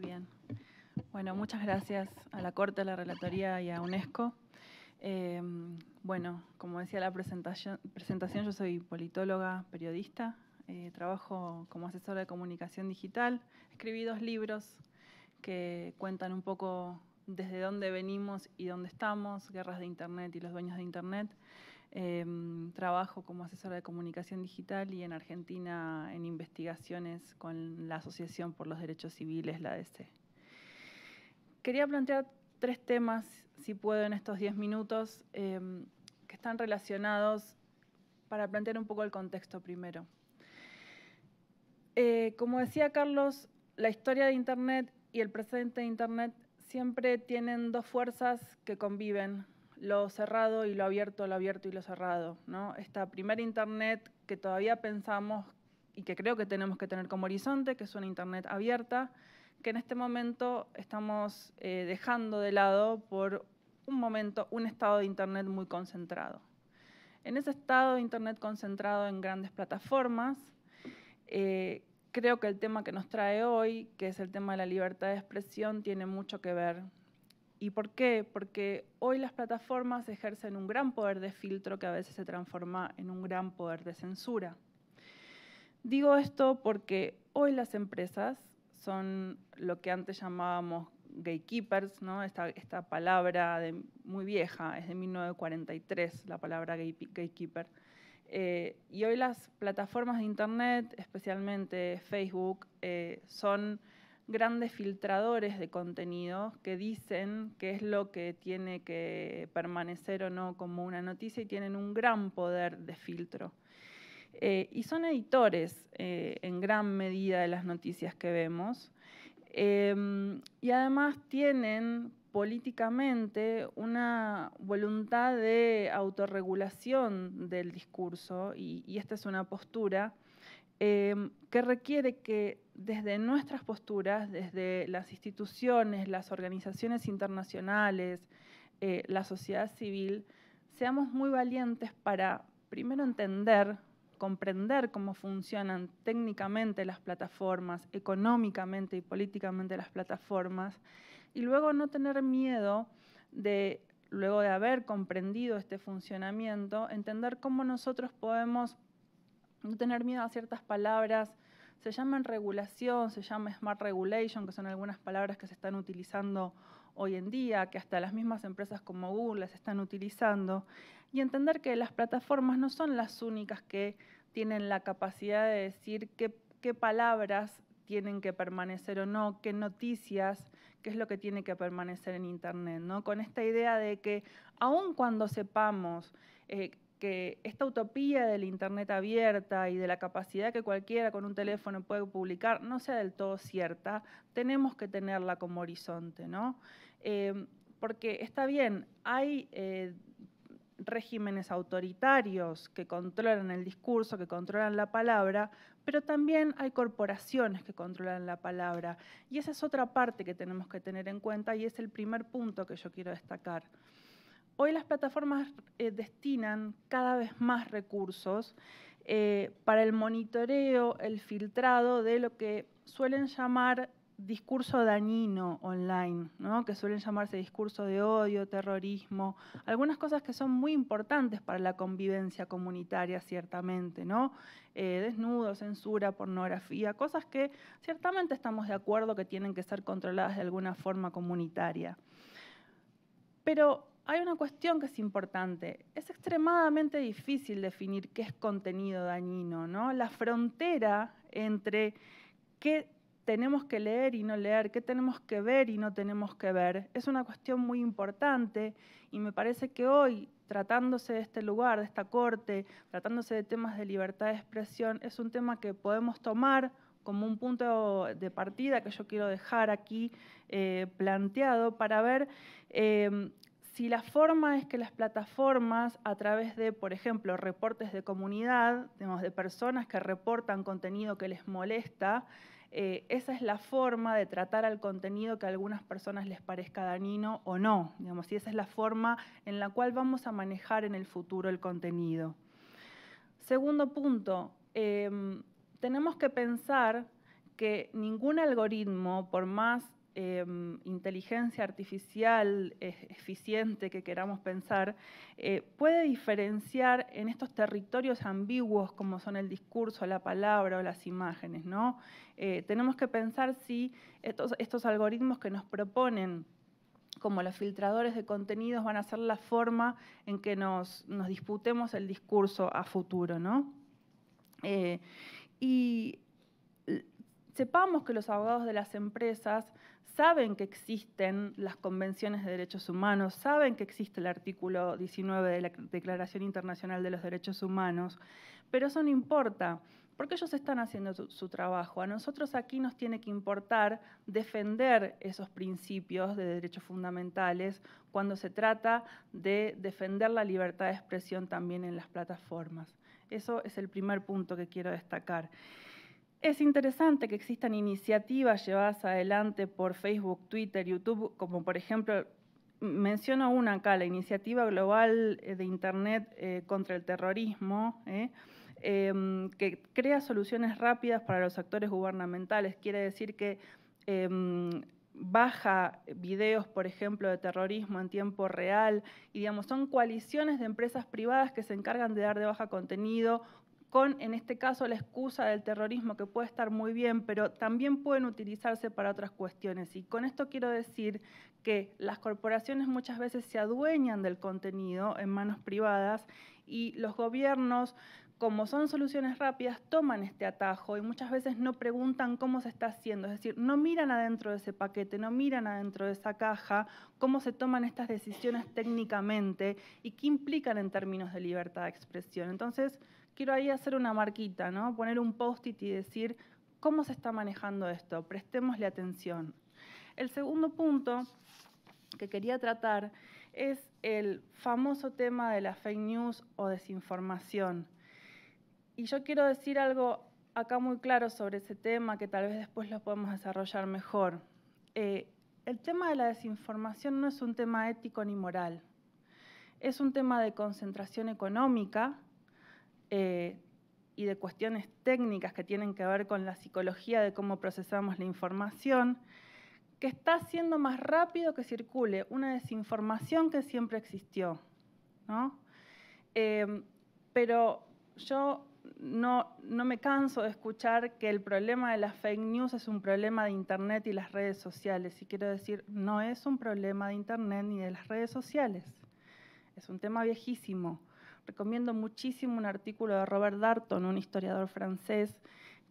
bien. Bueno, muchas gracias a la Corte, a la Relatoría y a UNESCO. Eh, bueno, como decía la presentación, yo soy politóloga, periodista, eh, trabajo como asesora de comunicación digital, escribí dos libros que cuentan un poco desde dónde venimos y dónde estamos, guerras de Internet y los dueños de Internet. Em, trabajo como asesora de comunicación digital y en Argentina en investigaciones con la Asociación por los Derechos Civiles, la ADC. Quería plantear tres temas, si puedo, en estos diez minutos, em, que están relacionados para plantear un poco el contexto primero. Eh, como decía Carlos, la historia de Internet y el presente de Internet siempre tienen dos fuerzas que conviven lo cerrado y lo abierto, lo abierto y lo cerrado, ¿no? Esta primera Internet que todavía pensamos y que creo que tenemos que tener como horizonte, que es una Internet abierta, que en este momento estamos eh, dejando de lado por un momento un estado de Internet muy concentrado. En ese estado de Internet concentrado en grandes plataformas, eh, creo que el tema que nos trae hoy, que es el tema de la libertad de expresión, tiene mucho que ver ¿Y por qué? Porque hoy las plataformas ejercen un gran poder de filtro que a veces se transforma en un gran poder de censura. Digo esto porque hoy las empresas son lo que antes llamábamos gatekeepers, ¿no? esta, esta palabra muy vieja, es de 1943 la palabra gatekeeper. Eh, y hoy las plataformas de Internet, especialmente Facebook, eh, son grandes filtradores de contenidos que dicen qué es lo que tiene que permanecer o no como una noticia y tienen un gran poder de filtro. Eh, y son editores eh, en gran medida de las noticias que vemos. Em, y además tienen políticamente una voluntad de autorregulación del discurso, y esta es una postura Em, que requiere que desde nuestras posturas, desde las instituciones, las organizaciones internacionales, eh, la sociedad civil, seamos muy valientes para primero entender, comprender cómo funcionan técnicamente las plataformas, económicamente y políticamente las plataformas, y luego no tener miedo de, luego de haber comprendido este funcionamiento, entender cómo nosotros podemos no tener miedo a ciertas palabras. Se llaman regulación, se llama smart regulation, que son algunas palabras que se están utilizando hoy en día, que hasta las mismas empresas como Google las están utilizando, y entender que las plataformas no son las únicas que tienen la capacidad de decir qué, palabras tienen que permanecer o no, qué noticias, qué es lo que tiene que permanecer en Internet, ¿no? Con esta idea de que aun cuando sepamos eh, que esta utopía del Internet abierta y de la capacidad que cualquiera con un teléfono puede publicar no sea del todo cierta, tenemos que tenerla como horizonte, ¿no? Em, porque está bien, hay eh, regímenes autoritarios que controlan el discurso, que controlan la palabra, pero también hay corporaciones que controlan la palabra. Y esa es otra parte que tenemos que tener en cuenta y es el primer punto que yo quiero destacar hoy las plataformas eh, destinan cada vez más recursos eh, para el monitoreo, el filtrado de lo que suelen llamar discurso dañino online, que suelen llamarse discurso de odio, terrorismo, algunas cosas que son muy importantes para la convivencia comunitaria, ciertamente, ¿no? Eh, desnudo, censura, pornografía, cosas que ciertamente estamos de acuerdo que tienen que ser controladas de alguna forma comunitaria. Pero hay una cuestión que es importante. Es extremadamente difícil definir qué es contenido dañino, ¿no? La frontera entre qué tenemos que leer y no leer, qué tenemos que ver y no tenemos que ver, es una cuestión muy importante y me parece que hoy, tratándose de este lugar, de esta corte, tratándose de temas de libertad de expresión, es un tema que podemos tomar como un punto de partida que yo quiero dejar aquí eh, planteado para ver eh, si la forma es que las plataformas, a través de, por ejemplo, reportes de comunidad, de personas que reportan contenido que les molesta, eh, esa es la forma de tratar al contenido que a algunas personas les parezca dañino o no, digamos, y esa es la forma en la cual vamos a manejar en el futuro el contenido. Segundo punto, eh, tenemos que pensar que ningún algoritmo, por más Em, inteligencia artificial eficiente que queramos pensar, eh, puede diferenciar en estos territorios ambiguos como son el discurso, la palabra o las imágenes. ¿no? Eh, tenemos que pensar si estos, algoritmos que nos proponen como los filtradores de contenidos van a ser la forma en que nos, disputemos el discurso a futuro. Eh, y sepamos que los abogados de las empresas saben que existen las convenciones de derechos humanos, saben que existe el artículo 19 de la Declaración Internacional de los Derechos Humanos, pero eso no importa, porque ellos están haciendo su, trabajo. A nosotros aquí nos tiene que importar defender esos principios de derechos fundamentales cuando se trata de defender la libertad de expresión también en las plataformas. Eso es el primer punto que quiero destacar. Es interesante que existan iniciativas llevadas adelante por Facebook, Twitter, YouTube, como por ejemplo, menciono una acá, la iniciativa global eh, de Internet eh, contra el terrorismo, eh, em, que crea soluciones rápidas para los actores gubernamentales. Quiere decir que em, baja videos, por ejemplo, de terrorismo en tiempo real, y digamos, son coaliciones de empresas privadas que se encargan de dar de baja contenido con, en este caso, la excusa del terrorismo, que puede estar muy bien, pero también pueden utilizarse para otras cuestiones. Y con esto quiero decir que las corporaciones muchas veces se adueñan del contenido en manos privadas y los gobiernos, como son soluciones rápidas, toman este atajo y muchas veces no preguntan cómo se está haciendo, es decir, no miran adentro de ese paquete, no miran adentro de esa caja cómo se toman estas decisiones técnicamente y qué implican en términos de libertad de expresión. Entonces, quiero ahí hacer una marquita, ¿no? Poner un post-it y decir, ¿cómo se está manejando esto? Prestémosle atención. El segundo punto que quería tratar es el famoso tema de la fake news o desinformación. Y yo quiero decir algo acá muy claro sobre ese tema que tal vez después lo podemos desarrollar mejor. Eh, el tema de la desinformación no es un tema ético ni moral. Es un tema de concentración económica eh, y de cuestiones técnicas que tienen que ver con la psicología de cómo procesamos la información, que está haciendo más rápido que circule una desinformación que siempre existió. ¿no? Eh, pero yo no, no me canso de escuchar que el problema de las fake news es un problema de Internet y las redes sociales. Y quiero decir, no es un problema de Internet ni de las redes sociales. Es un tema viejísimo. Recomiendo muchísimo un artículo de Robert Darton, un historiador francés,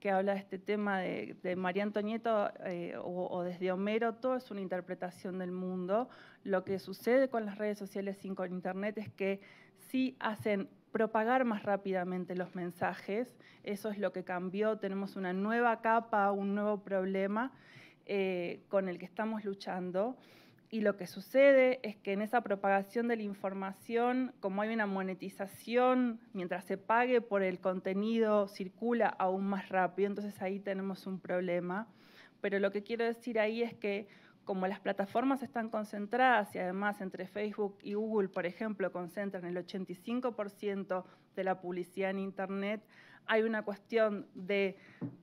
que habla de este tema de, María Antonieta eh, o, desde Homero, todo es una interpretación del mundo. Lo que sucede con las redes sociales y con Internet es que sí hacen propagar más rápidamente los mensajes, eso es lo que cambió, tenemos una nueva capa, un nuevo problema eh, con el que estamos luchando y lo que sucede es que en esa propagación de la información, como hay una monetización, mientras se pague por el contenido, circula aún más rápido, entonces ahí tenemos un problema. Pero lo que quiero decir ahí es que como las plataformas están concentradas y además entre Facebook y Google, por ejemplo, concentran el 85% de la publicidad en Internet, hay una cuestión de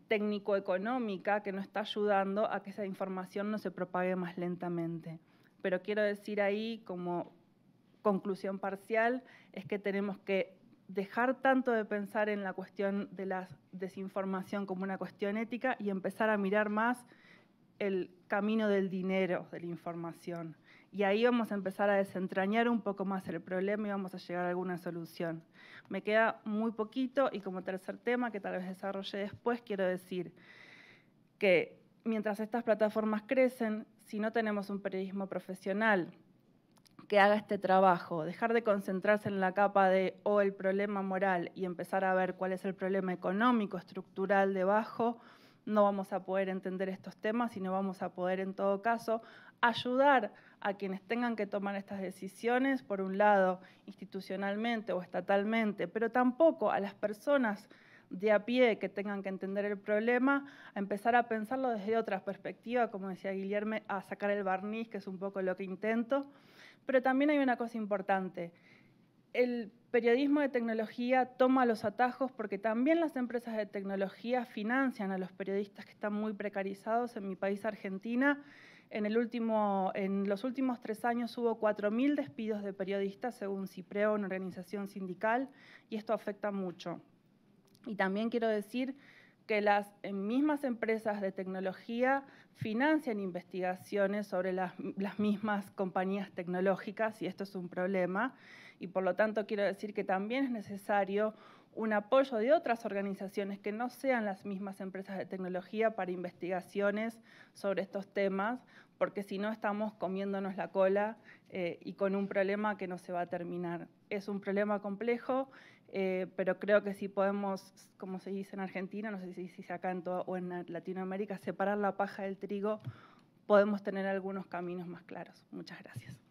técnico-económica que no está ayudando a que esa información no se propague más lentamente pero quiero decir ahí como conclusión parcial es que tenemos que dejar tanto de pensar en la cuestión de la desinformación como una cuestión ética y empezar a mirar más el camino del dinero de la información. Y ahí vamos a empezar a desentrañar un poco más el problema y vamos a llegar a alguna solución. Me queda muy poquito y como tercer tema que tal vez desarrolle después, quiero decir que mientras estas plataformas crecen, si no tenemos un periodismo profesional que haga este trabajo, dejar de concentrarse en la capa de o oh, el problema moral y empezar a ver cuál es el problema económico, estructural debajo, no vamos a poder entender estos temas y no vamos a poder en todo caso ayudar a quienes tengan que tomar estas decisiones, por un lado institucionalmente o estatalmente, pero tampoco a las personas de a pie que tengan que entender el problema, a empezar a pensarlo desde otras perspectivas, como decía Guillermo, a sacar el barniz, que es un poco lo que intento. Pero también hay una cosa importante. El periodismo de tecnología toma los atajos porque también las empresas de tecnología financian a los periodistas que están muy precarizados en mi país, Argentina. En, en los últimos tres años hubo 4.000 despidos de periodistas, según CIPREO, una organización sindical, y esto afecta mucho. Y también quiero decir que las eh, mismas empresas de tecnología financian investigaciones sobre las, mismas compañías tecnológicas y esto es un problema y por lo tanto quiero decir que también es necesario un apoyo de otras organizaciones que no sean las mismas empresas de tecnología para investigaciones sobre estos temas, porque si no estamos comiéndonos la cola eh, y con un problema que no se va a terminar. Es un problema complejo eh, pero creo que si podemos, como se dice en Argentina, no sé si, si acá en o en Latinoamérica, separar la paja del trigo, podemos tener algunos caminos más claros. Muchas gracias.